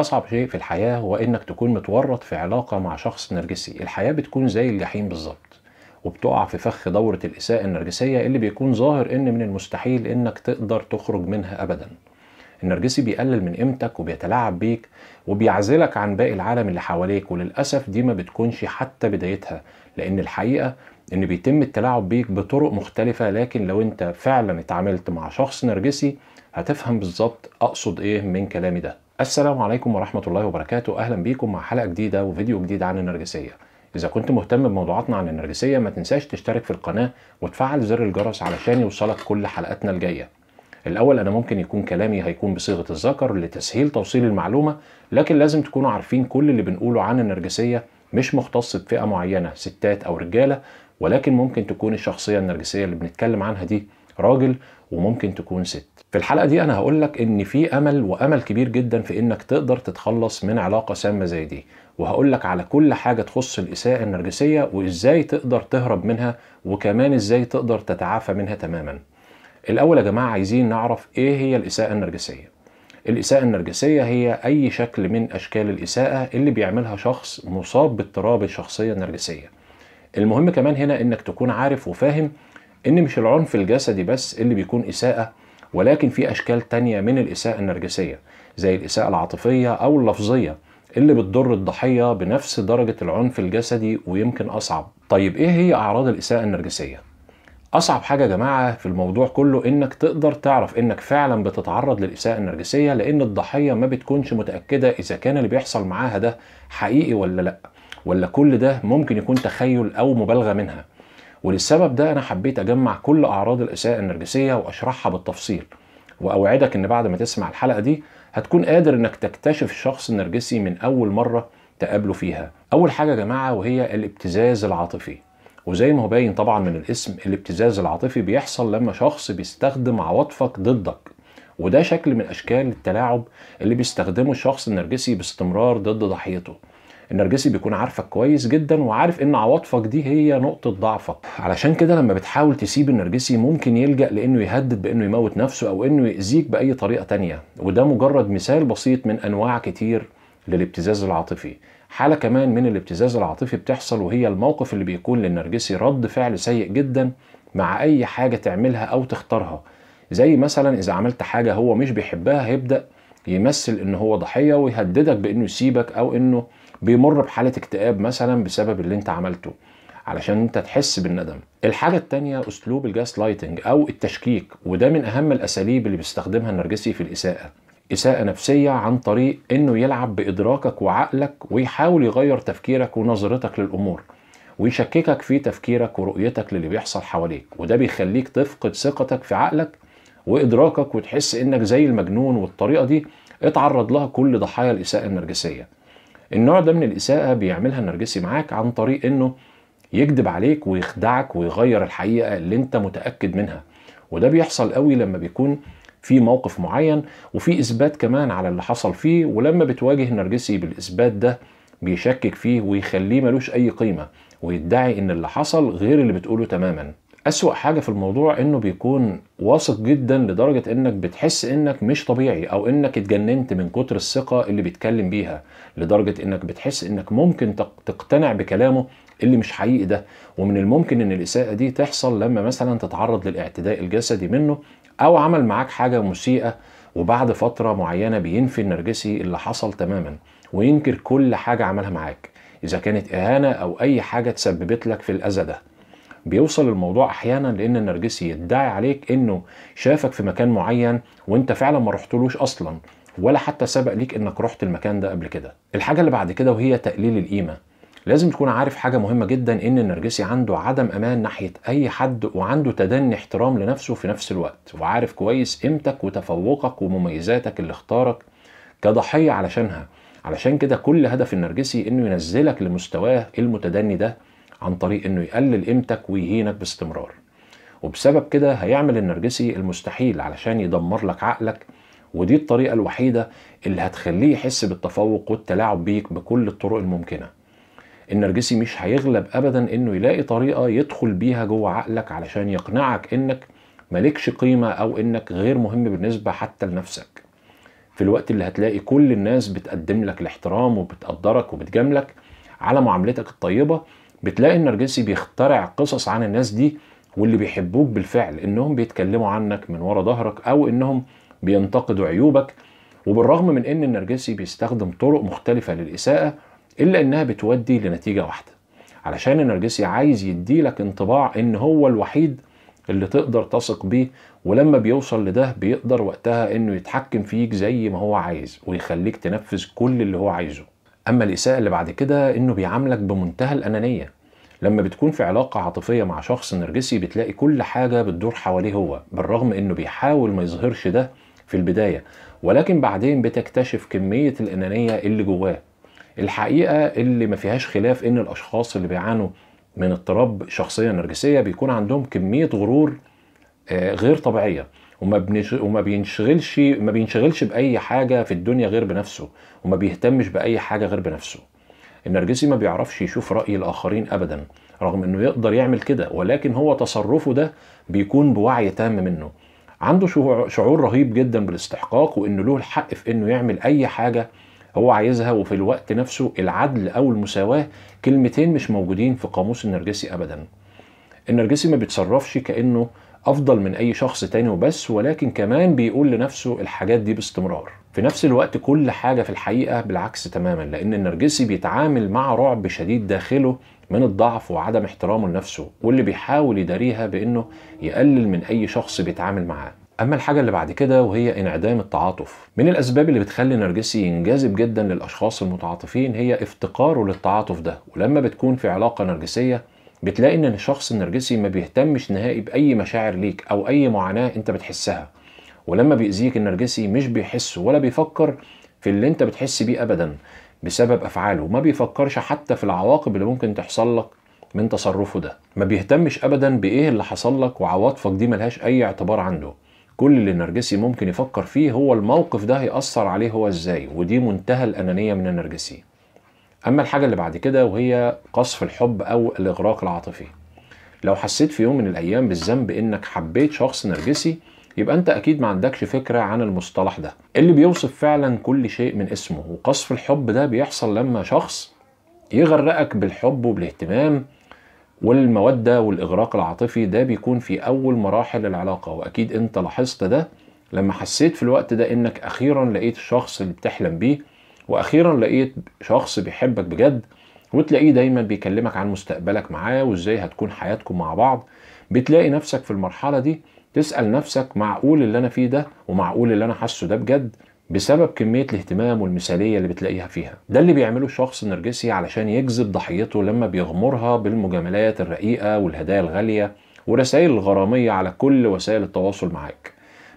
اصعب شيء في الحياه هو انك تكون متورط في علاقه مع شخص نرجسي الحياه بتكون زي الجحيم بالظبط وبتقع في فخ دورة الإساءة النرجسية اللي بيكون ظاهر إن من المستحيل إنك تقدر تخرج منها أبدا النرجسي بيقلل من قيمتك وبيتلاعب بيك وبيعزلك عن باقي العالم اللي حواليك وللأسف دي ما بتكونش حتى بدايتها لأن الحقيقة إن بيتم التلاعب بيك بطرق مختلفة لكن لو أنت فعلا اتعاملت مع شخص نرجسي هتفهم بالظبط أقصد إيه من كلامي ده السلام عليكم ورحمة الله وبركاته أهلا بيكم مع حلقة جديدة وفيديو جديد عن النرجسية إذا كنت مهتم بموضوعاتنا عن النرجسية ما تنساش تشترك في القناة وتفعل زر الجرس علشان يوصلك كل حلقاتنا الجاية الأول أنا ممكن يكون كلامي هيكون بصيغة الذكر لتسهيل توصيل المعلومة لكن لازم تكونوا عارفين كل اللي بنقوله عن النرجسية مش مختص بفئة معينة ستات أو رجالة ولكن ممكن تكون الشخصية النرجسية اللي بنتكلم عنها دي راجل وممكن تكون ست في الحلقه دي انا هقول لك ان في امل وامل كبير جدا في انك تقدر تتخلص من علاقه سامه زي دي وهقول لك على كل حاجه تخص الاساءه النرجسيه وازاي تقدر تهرب منها وكمان ازاي تقدر تتعافى منها تماما الاول يا جماعه عايزين نعرف ايه هي الاساءه النرجسيه الإساءة النرجسية هي أي شكل من أشكال الإساءة اللي بيعملها شخص مصاب باضطراب الشخصية النرجسية المهم كمان هنا إنك تكون عارف وفاهم ان مش العنف الجسدي بس اللي بيكون اساءه ولكن في اشكال تانية من الاساءه النرجسيه زي الاساءه العاطفيه او اللفظيه اللي بتضر الضحيه بنفس درجه العنف الجسدي ويمكن اصعب طيب ايه هي اعراض الاساءه النرجسيه اصعب حاجه يا جماعه في الموضوع كله انك تقدر تعرف انك فعلا بتتعرض للاساءه النرجسيه لان الضحيه ما بتكونش متاكده اذا كان اللي بيحصل معاها ده حقيقي ولا لا ولا كل ده ممكن يكون تخيل او مبالغه منها وللسبب ده انا حبيت اجمع كل اعراض الاساءه النرجسيه واشرحها بالتفصيل واوعدك ان بعد ما تسمع الحلقه دي هتكون قادر انك تكتشف الشخص النرجسي من اول مره تقابله فيها اول حاجه يا جماعه وهي الابتزاز العاطفي وزي ما هو باين طبعا من الاسم الابتزاز العاطفي بيحصل لما شخص بيستخدم عواطفك ضدك وده شكل من اشكال التلاعب اللي بيستخدمه الشخص النرجسي باستمرار ضد ضحيته النرجسي بيكون عارفك كويس جدا وعارف ان عواطفك دي هي نقطه ضعفك علشان كده لما بتحاول تسيب النرجسي ممكن يلجا لانه يهدد بانه يموت نفسه او انه ياذيك باي طريقه تانية وده مجرد مثال بسيط من انواع كتير للابتزاز العاطفي حاله كمان من الابتزاز العاطفي بتحصل وهي الموقف اللي بيكون للنرجسي رد فعل سيء جدا مع اي حاجه تعملها او تختارها زي مثلا اذا عملت حاجه هو مش بيحبها هيبدا يمثل ان هو ضحيه ويهددك بانه يسيبك او انه بيمر بحاله اكتئاب مثلا بسبب اللي انت عملته علشان انت تحس بالندم الحاجة التانية اسلوب الجاس لايتنج او التشكيك وده من اهم الاساليب اللي بيستخدمها النرجسي في الاساءة إساءة نفسية عن طريق إنه يلعب بإدراكك وعقلك ويحاول يغير تفكيرك ونظرتك للأمور ويشككك في تفكيرك ورؤيتك للي بيحصل حواليك وده بيخليك تفقد ثقتك في عقلك وإدراكك وتحس إنك زي المجنون والطريقة دي اتعرض لها كل ضحايا الإساءة النرجسية النوع ده من الإساءة بيعملها النرجسي معاك عن طريق إنه يكذب عليك ويخدعك ويغير الحقيقة اللي أنت متأكد منها وده بيحصل قوي لما بيكون في موقف معين وفي إثبات كمان على اللي حصل فيه ولما بتواجه النرجسي بالإثبات ده بيشكك فيه ويخليه ملوش أي قيمة ويدعي إن اللي حصل غير اللي بتقوله تماماً اسوأ حاجة في الموضوع انه بيكون واثق جدا لدرجة انك بتحس انك مش طبيعي او انك اتجننت من كتر الثقة اللي بيتكلم بيها لدرجة انك بتحس انك ممكن تقتنع بكلامه اللي مش حقيقي ده ومن الممكن ان الاساءة دي تحصل لما مثلا تتعرض للاعتداء الجسدي منه او عمل معاك حاجة مسيئة وبعد فترة معينة بينفي النرجسي اللي حصل تماما وينكر كل حاجة عملها معاك إذا كانت إهانة أو أي حاجة تسببت لك في الأذى ده بيوصل الموضوع احيانا لان النرجسي يدعي عليك انه شافك في مكان معين وانت فعلا ما رحتلوش اصلا ولا حتى سبق ليك انك رحت المكان ده قبل كده الحاجه اللي بعد كده وهي تقليل القيمه لازم تكون عارف حاجه مهمه جدا ان النرجسي عنده عدم امان ناحيه اي حد وعنده تدني احترام لنفسه في نفس الوقت وعارف كويس قيمتك وتفوقك ومميزاتك اللي اختارك كضحيه علشانها علشان كده كل هدف النرجسي انه ينزلك لمستواه المتدني ده عن طريق انه يقلل قيمتك ويهينك باستمرار وبسبب كده هيعمل النرجسي المستحيل علشان يدمر لك عقلك ودي الطريقة الوحيدة اللي هتخليه يحس بالتفوق والتلاعب بيك بكل الطرق الممكنة النرجسي مش هيغلب ابدا انه يلاقي طريقة يدخل بيها جوه عقلك علشان يقنعك انك مالكش قيمة او انك غير مهم بالنسبة حتى لنفسك في الوقت اللي هتلاقي كل الناس بتقدم لك الاحترام وبتقدرك وبتجاملك على معاملتك الطيبة بتلاقي النرجسي بيخترع قصص عن الناس دي واللي بيحبوك بالفعل انهم بيتكلموا عنك من ورا ظهرك او انهم بينتقدوا عيوبك وبالرغم من ان النرجسي بيستخدم طرق مختلفة للإساءة الا انها بتودي لنتيجة واحدة علشان النرجسي عايز يديلك انطباع ان هو الوحيد اللي تقدر تثق بيه ولما بيوصل لده بيقدر وقتها انه يتحكم فيك زي ما هو عايز ويخليك تنفذ كل اللي هو عايزه اما الاساءه اللي بعد كده انه بيعاملك بمنتهى الانانيه لما بتكون في علاقة عاطفية مع شخص نرجسي بتلاقي كل حاجة بتدور حواليه هو بالرغم انه بيحاول ما يظهرش ده في البداية ولكن بعدين بتكتشف كمية الأنانية اللي جواه الحقيقة اللي ما فيهاش خلاف ان الأشخاص اللي بيعانوا من اضطراب شخصية نرجسية بيكون عندهم كمية غرور آه، غير طبيعية وما بنش... وما بينشغلش ما بينشغلش باي حاجه في الدنيا غير بنفسه وما بيهتمش باي حاجه غير بنفسه النرجسي ما بيعرفش يشوف راي الاخرين ابدا رغم انه يقدر يعمل كده ولكن هو تصرفه ده بيكون بوعي تام منه عنده شعور رهيب جدا بالاستحقاق وانه له الحق في انه يعمل اي حاجه هو عايزها وفي الوقت نفسه العدل او المساواه كلمتين مش موجودين في قاموس النرجسي ابدا النرجسي ما بيتصرفش كانه افضل من اي شخص تاني وبس ولكن كمان بيقول لنفسه الحاجات دي باستمرار في نفس الوقت كل حاجه في الحقيقه بالعكس تماما لان النرجسي بيتعامل مع رعب شديد داخله من الضعف وعدم احترامه لنفسه واللي بيحاول يداريها بانه يقلل من اي شخص بيتعامل معاه اما الحاجه اللي بعد كده وهي انعدام التعاطف من الاسباب اللي بتخلي نرجسي ينجذب جدا للاشخاص المتعاطفين هي افتقاره للتعاطف ده ولما بتكون في علاقه نرجسيه بتلاقي ان الشخص النرجسي ما بيهتمش نهائي باي مشاعر ليك او اي معاناه انت بتحسها ولما بيأذيك النرجسي مش بيحس ولا بيفكر في اللي انت بتحس بيه ابدا بسبب افعاله ما بيفكرش حتى في العواقب اللي ممكن تحصل لك من تصرفه ده ما بيهتمش ابدا بايه اللي حصل لك وعواطفك دي ملهاش اي اعتبار عنده كل اللي النرجسي ممكن يفكر فيه هو الموقف ده هيأثر عليه هو ازاي ودي منتهى الانانيه من النرجسي اما الحاجه اللي بعد كده وهي قصف الحب او الاغراق العاطفي لو حسيت في يوم من الايام بالذنب انك حبيت شخص نرجسي يبقى انت اكيد ما عندكش فكره عن المصطلح ده اللي بيوصف فعلا كل شيء من اسمه وقصف الحب ده بيحصل لما شخص يغرقك بالحب وبالاهتمام والموده والاغراق العاطفي ده بيكون في اول مراحل العلاقه واكيد انت لاحظت ده لما حسيت في الوقت ده انك اخيرا لقيت الشخص اللي بتحلم بيه واخيرا لقيت شخص بيحبك بجد وتلاقيه دايما بيكلمك عن مستقبلك معاه وازاي هتكون حياتكم مع بعض بتلاقي نفسك في المرحله دي تسال نفسك معقول اللي انا فيه ده ومعقول اللي انا حاسه ده بجد بسبب كميه الاهتمام والمثاليه اللي بتلاقيها فيها ده اللي بيعمله الشخص النرجسي علشان يجذب ضحيته لما بيغمرها بالمجاملات الرقيقه والهدايا الغاليه ورسائل الغراميه على كل وسائل التواصل معاك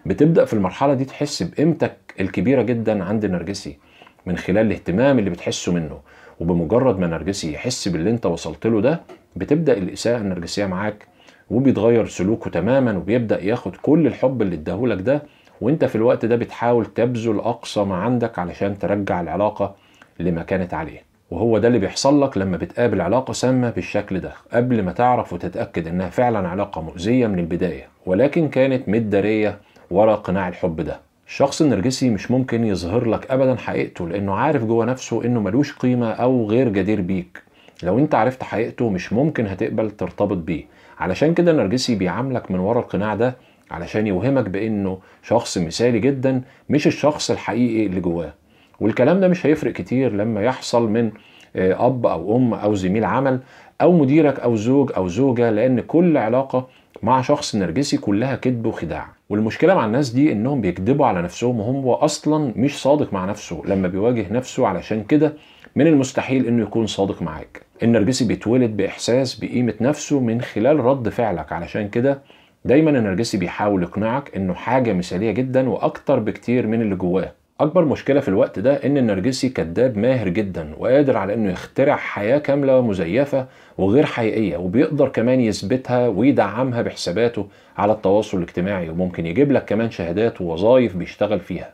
بتبدا في المرحله دي تحس بقيمتك الكبيره جدا عند النرجسي من خلال الاهتمام اللي بتحسه منه وبمجرد ما نرجسي يحس باللي انت وصلت له ده بتبدا الاساءه النرجسيه معاك وبيتغير سلوكه تماما وبيبدا ياخد كل الحب اللي اداهولك ده وانت في الوقت ده بتحاول تبذل اقصى ما عندك علشان ترجع العلاقه لما كانت عليه وهو ده اللي بيحصل لك لما بتقابل علاقة سامة بالشكل ده قبل ما تعرف وتتأكد إنها فعلا علاقة مؤذية من البداية ولكن كانت مدارية ورا قناع الحب ده الشخص النرجسي مش ممكن يظهر لك ابدا حقيقته لانه عارف جوه نفسه انه ملوش قيمه او غير جدير بيك لو انت عرفت حقيقته مش ممكن هتقبل ترتبط بيه علشان كده النرجسي بيعاملك من ورا القناع ده علشان يوهمك بانه شخص مثالي جدا مش الشخص الحقيقي اللي جواه والكلام ده مش هيفرق كتير لما يحصل من آه، اب او ام او زميل عمل او مديرك او زوج او زوجه لان كل علاقه مع شخص نرجسي كلها كذب وخداع والمشكله مع الناس دي انهم بيكذبوا على نفسهم وهو اصلا مش صادق مع نفسه لما بيواجه نفسه علشان كده من المستحيل انه يكون صادق معاك النرجسي بيتولد باحساس بقيمه نفسه من خلال رد فعلك علشان كده دايما النرجسي بيحاول يقنعك انه حاجه مثاليه جدا واكتر بكتير من اللي جواه اكبر مشكله في الوقت ده ان النرجسي كذاب ماهر جدا وقادر على انه يخترع حياه كامله مزيفه وغير حقيقيه وبيقدر كمان يثبتها ويدعمها بحساباته على التواصل الاجتماعي وممكن يجيب لك كمان شهادات ووظائف بيشتغل فيها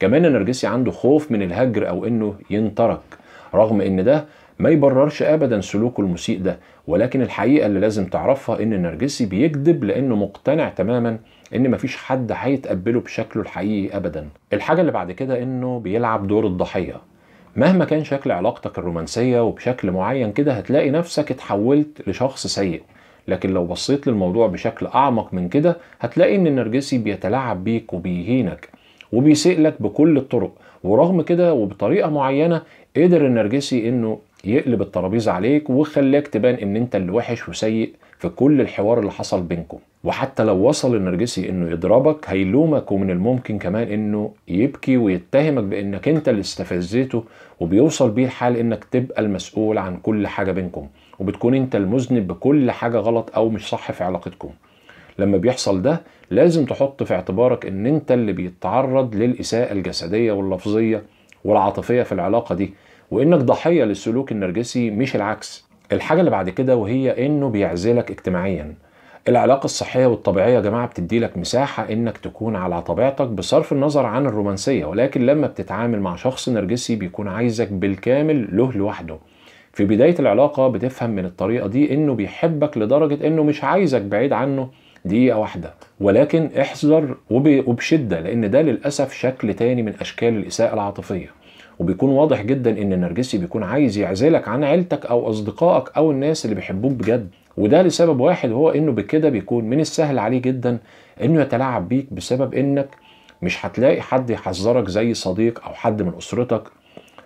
كمان النرجسي عنده خوف من الهجر او انه ينترك رغم ان ده ما يبررش ابدا سلوكه المسيء ده ولكن الحقيقه اللي لازم تعرفها ان النرجسي بيكذب لانه مقتنع تماما ان مفيش حد هيتقبله بشكله الحقيقي ابدا الحاجه اللي بعد كده انه بيلعب دور الضحيه مهما كان شكل علاقتك الرومانسيه وبشكل معين كده هتلاقي نفسك اتحولت لشخص سيء لكن لو بصيت للموضوع بشكل اعمق من كده هتلاقي ان النرجسي بيتلاعب بيك وبيهينك وبيسيء لك بكل الطرق ورغم كده وبطريقه معينه قدر النرجسي انه يقلب الترابيزه عليك وخلاك تبان ان انت اللي وحش وسيء في كل الحوار اللي حصل بينكم وحتى لو وصل النرجسي انه يضربك هيلومك ومن الممكن كمان انه يبكي ويتهمك بانك انت اللي استفزيته وبيوصل بيه الحال انك تبقى المسؤول عن كل حاجه بينكم وبتكون انت المذنب بكل حاجه غلط او مش صح في علاقتكم لما بيحصل ده لازم تحط في اعتبارك ان انت اللي بيتعرض للاساءه الجسديه واللفظيه والعاطفيه في العلاقه دي وانك ضحيه للسلوك النرجسي مش العكس الحاجه اللي بعد كده وهي انه بيعزلك اجتماعيا العلاقة الصحية والطبيعية يا جماعة بتدي لك مساحة انك تكون على طبيعتك بصرف النظر عن الرومانسية ولكن لما بتتعامل مع شخص نرجسي بيكون عايزك بالكامل له لوحده في بداية العلاقة بتفهم من الطريقة دي انه بيحبك لدرجة انه مش عايزك بعيد عنه دقيقة واحدة ولكن احذر وبشدة لان ده للأسف شكل تاني من اشكال الاساءة العاطفية وبيكون واضح جدا ان النرجسي بيكون عايز يعزلك عن عيلتك او اصدقائك او الناس اللي بيحبوك بجد وده لسبب واحد هو انه بكده بيكون من السهل عليه جدا انه يتلاعب بيك بسبب انك مش هتلاقي حد يحذرك زي صديق او حد من اسرتك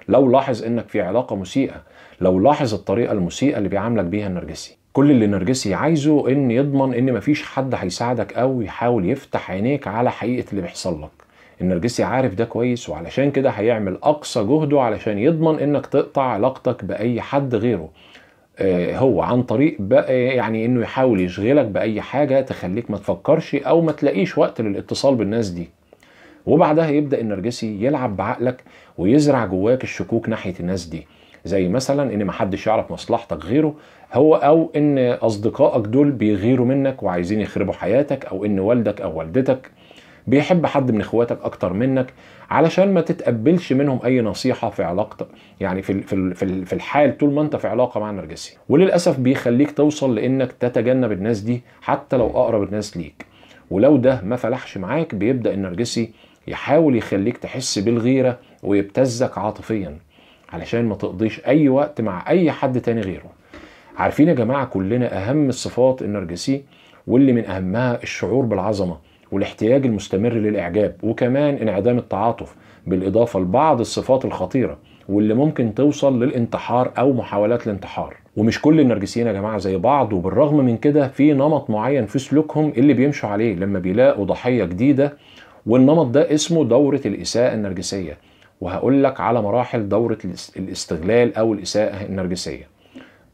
لو لاحظ انك في علاقه مسيئه لو لاحظ الطريقه المسيئه اللي بيعاملك بيها النرجسي كل اللي النرجسي عايزه ان يضمن ان مفيش حد هيساعدك او يحاول يفتح عينيك على حقيقه اللي بيحصل لك النرجسي عارف ده كويس وعلشان كده هيعمل اقصى جهده علشان يضمن انك تقطع علاقتك باي حد غيره آه، هو عن طريق بقى يعني انه يحاول يشغلك باي حاجه تخليك ما تفكرش او ما تلاقيش وقت للاتصال بالناس دي وبعدها يبدا النرجسي يلعب بعقلك ويزرع جواك الشكوك ناحيه الناس دي زي مثلا ان محدش يعرف مصلحتك غيره هو او ان اصدقائك دول بيغيروا منك وعايزين يخربوا حياتك او ان والدك او والدتك بيحب حد من اخواتك اكتر منك علشان ما تتقبلش منهم اي نصيحه في علاقتك يعني في في في الحال طول ما انت في علاقه مع نرجسي وللاسف بيخليك توصل لانك تتجنب الناس دي حتى لو اقرب الناس ليك ولو ده ما فلحش معاك بيبدا النرجسي يحاول يخليك تحس بالغيره ويبتزك عاطفيا علشان ما تقضيش اي وقت مع اي حد تاني غيره عارفين يا جماعه كلنا اهم الصفات النرجسي واللي من اهمها الشعور بالعظمه والاحتياج المستمر للإعجاب وكمان انعدام التعاطف بالإضافة لبعض الصفات الخطيرة واللي ممكن توصل للانتحار أو محاولات الانتحار ومش كل النرجسيين يا جماعة زي بعض وبالرغم من كده في نمط معين في سلوكهم اللي بيمشوا عليه لما بيلاقوا ضحية جديدة والنمط ده اسمه دورة الإساءة النرجسية وهقول لك على مراحل دورة الاستغلال أو الإساءة النرجسية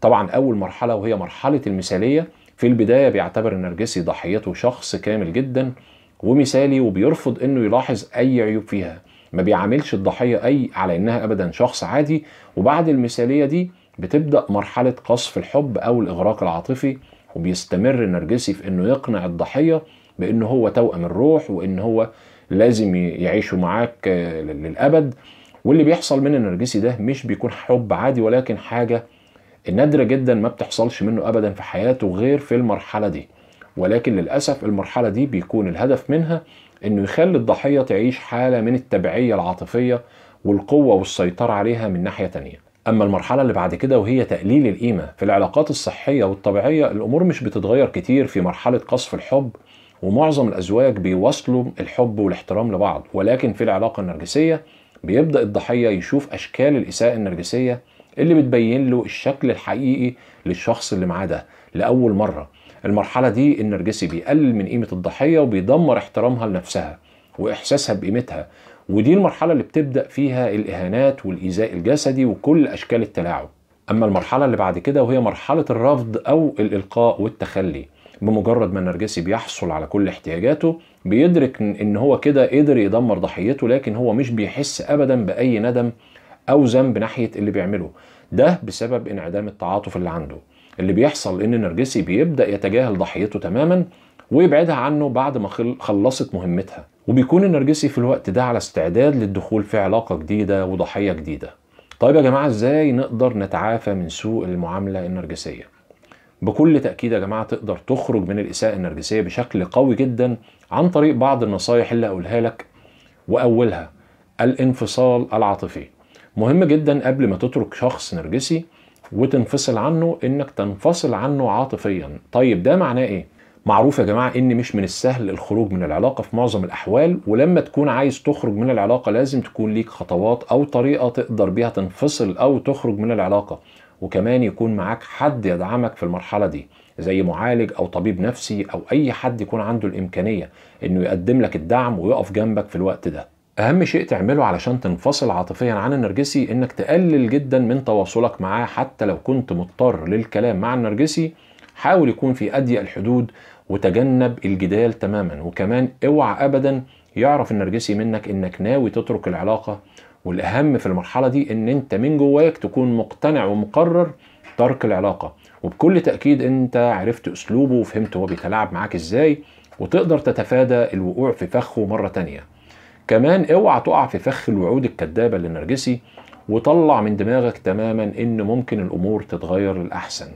طبعا أول مرحلة وهي مرحلة المثالية في البداية بيعتبر النرجسي ضحيته شخص كامل جدا ومثالي وبيرفض انه يلاحظ اي عيوب فيها ما بيعاملش الضحية اي على انها ابدا شخص عادي وبعد المثالية دي بتبدأ مرحلة قصف الحب او الاغراق العاطفي وبيستمر النرجسي في انه يقنع الضحية بانه هو توأم الروح وان هو لازم يعيشوا معاك آه، للابد واللي بيحصل من النرجسي ده مش بيكون حب عادي ولكن حاجة النادرة جدا ما بتحصلش منه أبدا في حياته غير في المرحلة دي ولكن للأسف المرحلة دي بيكون الهدف منها إنه يخلي الضحية تعيش حالة من التبعية العاطفية والقوة والسيطرة عليها من ناحية تانية أما المرحلة اللي بعد كده وهي تقليل القيمة في العلاقات الصحية والطبيعية الأمور مش بتتغير كتير في مرحلة قصف الحب ومعظم الأزواج بيوصلوا الحب والاحترام لبعض ولكن في العلاقة النرجسية بيبدأ الضحية يشوف أشكال الإساءة النرجسية اللي بتبين له الشكل الحقيقي للشخص اللي معاه ده لاول مره المرحله دي النرجسي بيقلل من قيمه الضحيه وبيدمر احترامها لنفسها واحساسها بقيمتها ودي المرحله اللي بتبدا فيها الاهانات والايذاء الجسدي وكل اشكال التلاعب اما المرحله اللي بعد كده وهي مرحله الرفض او الالقاء والتخلي بمجرد ما النرجسي بيحصل على كل احتياجاته بيدرك ان هو كده قدر يدمر ضحيته لكن هو مش بيحس ابدا باي ندم اوزن بناحيه اللي بيعمله ده بسبب انعدام التعاطف اللي عنده اللي بيحصل ان النرجسي بيبدا يتجاهل ضحيته تماما ويبعدها عنه بعد ما خلصت مهمتها وبيكون النرجسي في الوقت ده على استعداد للدخول في علاقه جديده وضحيه جديده طيب يا جماعه ازاي نقدر نتعافى من سوء المعامله النرجسيه بكل تأكيد يا جماعة تقدر تخرج من الإساءة النرجسية بشكل قوي جدا عن طريق بعض النصايح اللي أقولها لك وأولها الانفصال العاطفي مهم جدا قبل ما تترك شخص نرجسي وتنفصل عنه انك تنفصل عنه عاطفيا طيب ده معناه ايه معروف يا جماعه ان مش من السهل الخروج من العلاقه في معظم الاحوال ولما تكون عايز تخرج من العلاقه لازم تكون ليك خطوات او طريقه تقدر بيها تنفصل او تخرج من العلاقه وكمان يكون معاك حد يدعمك في المرحله دي زي معالج او طبيب نفسي او اي حد يكون عنده الامكانيه انه يقدم لك الدعم ويقف جنبك في الوقت ده اهم شيء تعمله علشان تنفصل عاطفيا عن النرجسي انك تقلل جدا من تواصلك معاه حتى لو كنت مضطر للكلام مع النرجسي حاول يكون في اضيق الحدود وتجنب الجدال تماما وكمان اوعى ابدا يعرف النرجسي منك انك ناوي تترك العلاقه والاهم في المرحله دي ان انت من جواك تكون مقتنع ومقرر ترك العلاقه وبكل تاكيد انت عرفت اسلوبه وفهمت هو بيتلاعب معاك ازاي وتقدر تتفادى الوقوع في فخه مره تانيه كمان اوعى تقع في فخ الوعود الكذابه للنرجسي وطلع من دماغك تماما ان ممكن الامور تتغير للاحسن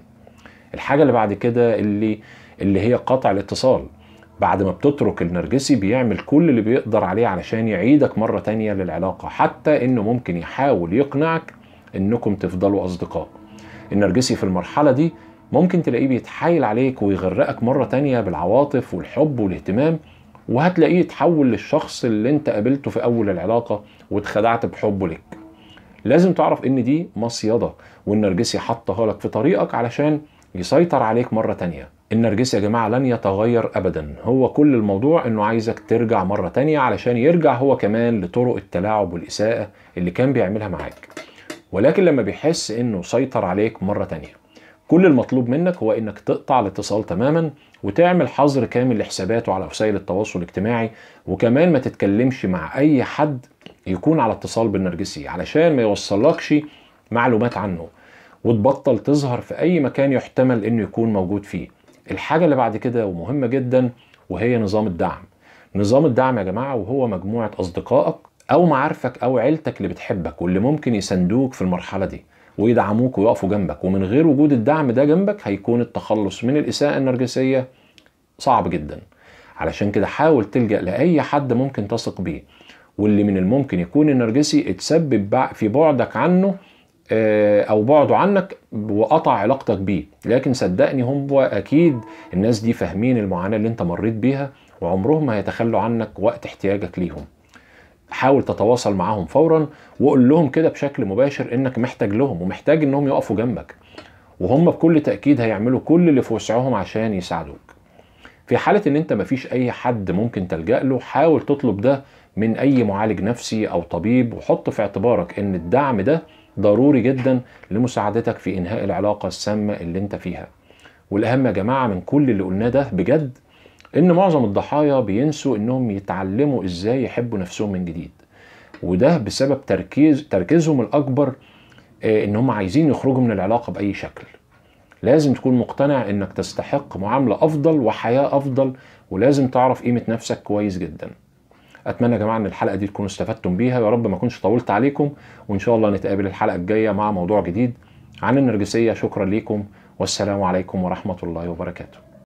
الحاجه اللي بعد كده اللي اللي هي قطع الاتصال بعد ما بتترك النرجسي بيعمل كل اللي بيقدر عليه علشان يعيدك مرة تانية للعلاقة حتى انه ممكن يحاول يقنعك انكم تفضلوا اصدقاء النرجسي في المرحلة دي ممكن تلاقيه بيتحايل عليك ويغرقك مرة تانية بالعواطف والحب والاهتمام وهتلاقيه اتحول للشخص اللي انت قابلته في اول العلاقه واتخدعت بحبه ليك لازم تعرف ان دي مصيده والنرجسي حطها لك في طريقك علشان يسيطر عليك مره تانيه النرجسي يا جماعه لن يتغير ابدا هو كل الموضوع انه عايزك ترجع مره تانيه علشان يرجع هو كمان لطرق التلاعب والاساءه اللي كان بيعملها معاك ولكن لما بيحس انه سيطر عليك مره تانيه كل المطلوب منك هو انك تقطع الاتصال تماما وتعمل حظر كامل لحساباته على وسائل التواصل الاجتماعي وكمان ما تتكلمش مع اي حد يكون على اتصال بالنرجسي علشان ما يوصلكش معلومات عنه وتبطل تظهر في اي مكان يحتمل انه يكون موجود فيه الحاجة اللي بعد كده ومهمة جدا وهي نظام الدعم نظام الدعم يا جماعة وهو مجموعة أصدقائك أو معارفك أو عيلتك اللي بتحبك واللي ممكن يساندوك في المرحلة دي ويدعموك ويقفوا جنبك ومن غير وجود الدعم ده جنبك هيكون التخلص من الإساءة النرجسية صعب جدا علشان كده حاول تلجأ لأي حد ممكن تثق بيه واللي من الممكن يكون النرجسي اتسبب في بعدك عنه آه، او بعده عنك وقطع علاقتك بيه لكن صدقني هم اكيد الناس دي فاهمين المعاناه اللي انت مريت بيها وعمرهم ما هيتخلوا عنك وقت احتياجك ليهم حاول تتواصل معاهم فورا وقول لهم كده بشكل مباشر انك محتاج لهم ومحتاج انهم يقفوا جنبك وهم بكل تاكيد هيعملوا كل اللي في وسعهم عشان يساعدوك في حاله ان انت مفيش اي حد ممكن تلجا له حاول تطلب ده من اي معالج نفسي او طبيب وحط في اعتبارك ان الدعم ده ضروري جدا لمساعدتك في انهاء العلاقه السامه اللي انت فيها والاهم يا جماعه من كل اللي قلناه ده بجد ان معظم الضحايا بينسوا انهم يتعلموا ازاي يحبوا نفسهم من جديد وده بسبب تركيز تركيزهم الاكبر آه، ان هم عايزين يخرجوا من العلاقه باي شكل لازم تكون مقتنع انك تستحق معامله افضل وحياه افضل ولازم تعرف قيمه نفسك كويس جدا اتمنى يا جماعه ان الحلقه دي تكونوا استفدتم بيها يا رب ما اكونش طولت عليكم وان شاء الله نتقابل الحلقه الجايه مع موضوع جديد عن النرجسيه شكرا ليكم والسلام عليكم ورحمه الله وبركاته